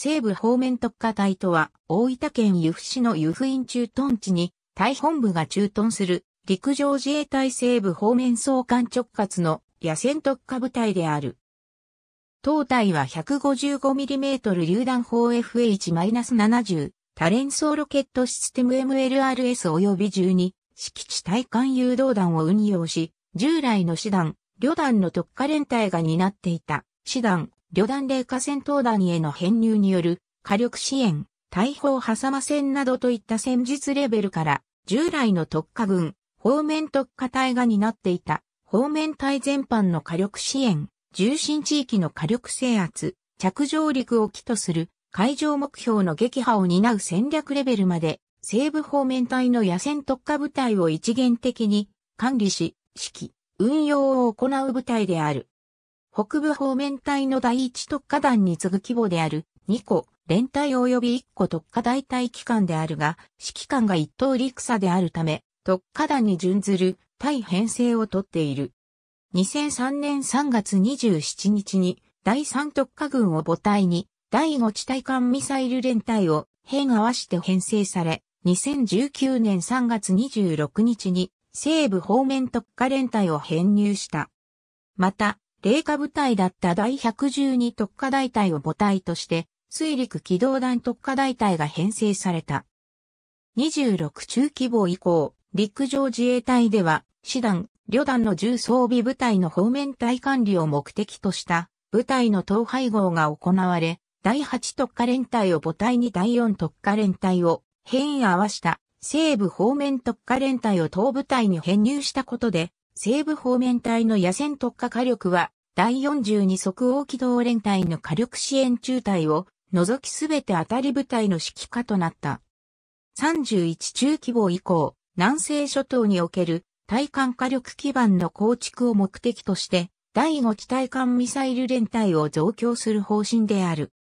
西部方面特化隊とは、大分県由布市の由布院駐屯地に、隊本部が駐屯する、陸上自衛隊西部方面総監直轄の野戦特化部隊である。当隊は 155mm 榴弾砲 FH-70 多連装ロケットシステム MLRS 及び12敷地対艦誘導弾を運用し、従来の師団、旅団の特化連隊が担っていた師団旅団霊下戦闘団への編入による火力支援、大砲挟ま戦などといった戦術レベルから従来の特化軍、方面特化隊が担っていた方面隊全般の火力支援、重心地域の火力制圧、着上陸を基とする海上目標の撃破を担う戦略レベルまで西部方面隊の野戦特化部隊を一元的に管理し、指揮、運用を行う部隊である。北部方面隊の第一特化団に次ぐ規模である2個連隊及び1個特化大隊機関であるが、指揮官が一等陸佐であるため、特化団に準ずる対編成をとっている。2003年3月27日に第3特化軍を母体に第5地対艦ミサイル連隊を兵合わして編成され、2019年3月26日に西部方面特化連隊を編入した。また、霊下部隊だった第112特化大隊を母体として、水陸機動団特化大隊が編成された。26中規模以降、陸上自衛隊では、師団、旅団の重装備部隊の方面隊管理を目的とした、部隊の統廃合が行われ、第8特化連隊を母体に第4特化連隊を変異合わした西部方面特化連隊を東部隊に編入したことで、西部方面隊の野戦特化火力は、第42即応機動連隊の火力支援中隊を除きすべて当たり部隊の指揮下となった。31中規模以降、南西諸島における対艦火力基盤の構築を目的として、第5機対艦ミサイル連隊を増強する方針である。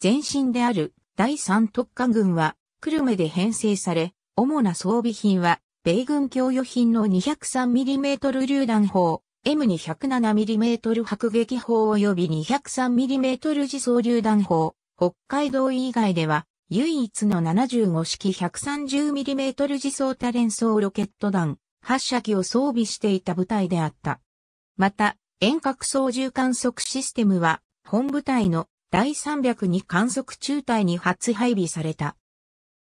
前身である第3特化軍は、クルメで編成され、主な装備品は米軍供与品の 203mm 榴弾砲、M207mm 迫撃砲及び 203mm 自走榴弾砲、北海道以外では、唯一の75式 130mm 自走多連装ロケット弾、発射機を装備していた部隊であった。また、遠隔操縦観測システムは、本部隊の第302観測中隊に初配備された。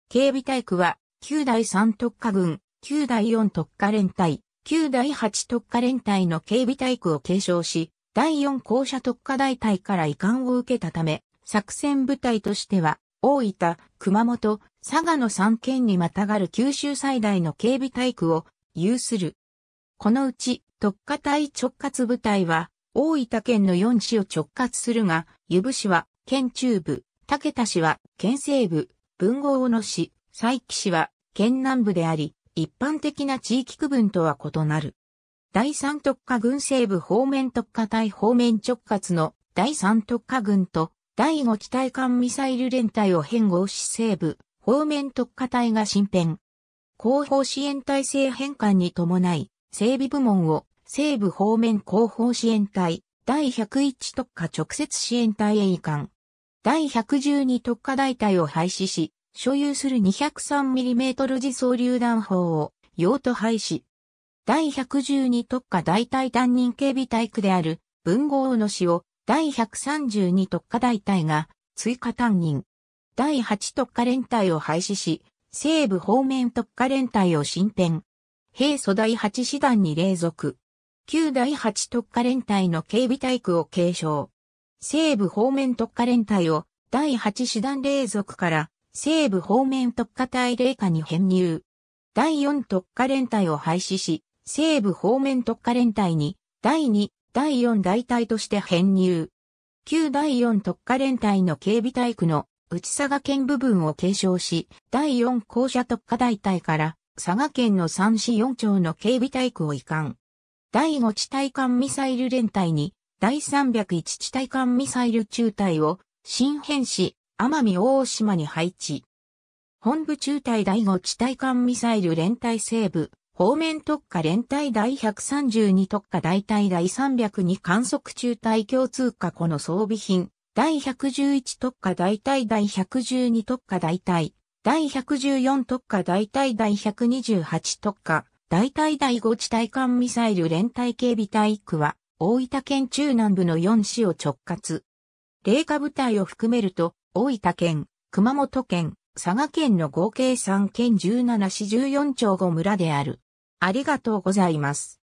警備隊区は、旧第3特化軍、9第4特化連隊、9第8特化連隊の警備隊区を継承し、第4校舎特化大隊から遺憾を受けたため、作戦部隊としては、大分、熊本、佐賀の3県にまたがる九州最大の警備体区を有する。このうち特化隊直轄部隊は大分県の4市を直轄するが、湯布市は県中部、竹田市は県西部、文豪の市、佐伯市は県南部であり、一般的な地域区分とは異なる。第三特化軍西部方面特化隊方面直轄の第三特化軍と第五地対艦ミサイル連隊を変合し西部方面特化隊が新編。後方支援体制変換に伴い、整備部門を西部方面後方支援隊第101特化直接支援隊へ移管。第112特化大隊を廃止し、所有する 203mm 自走榴弾砲を用途廃止。第112特化大隊担任警備隊区である文豪の氏を第132特化大隊が追加担任。第8特化連隊を廃止し、西部方面特化連隊を新編。平素第8師団に隷属。旧第8特化連隊の警備隊区を継承。西部方面特化連隊を第8師団隷属から西部方面特化隊霊下に編入。第4特化連隊を廃止し、西部方面特化連隊に、第2、第4大隊として編入。旧第4特化連隊の警備隊区の内佐賀県部分を継承し、第4校舎特化大隊から佐賀県の三市四町の警備隊区を移管。第5地対艦ミサイル連隊に第301地対艦ミサイル中隊を新編し、奄美大島に配置。本部中隊第5地対艦ミサイル連隊西部、方面特化連隊第132特化大隊第302観測中隊共通化この装備品、第111特化大隊第112特化大隊、第114特化大隊第128特化、大隊第5地対艦ミサイル連隊警備隊区は、大分県中南部の4市を直轄。霊下部隊を含めると、大分県、熊本県、佐賀県の合計3県17市14町5村である。ありがとうございます。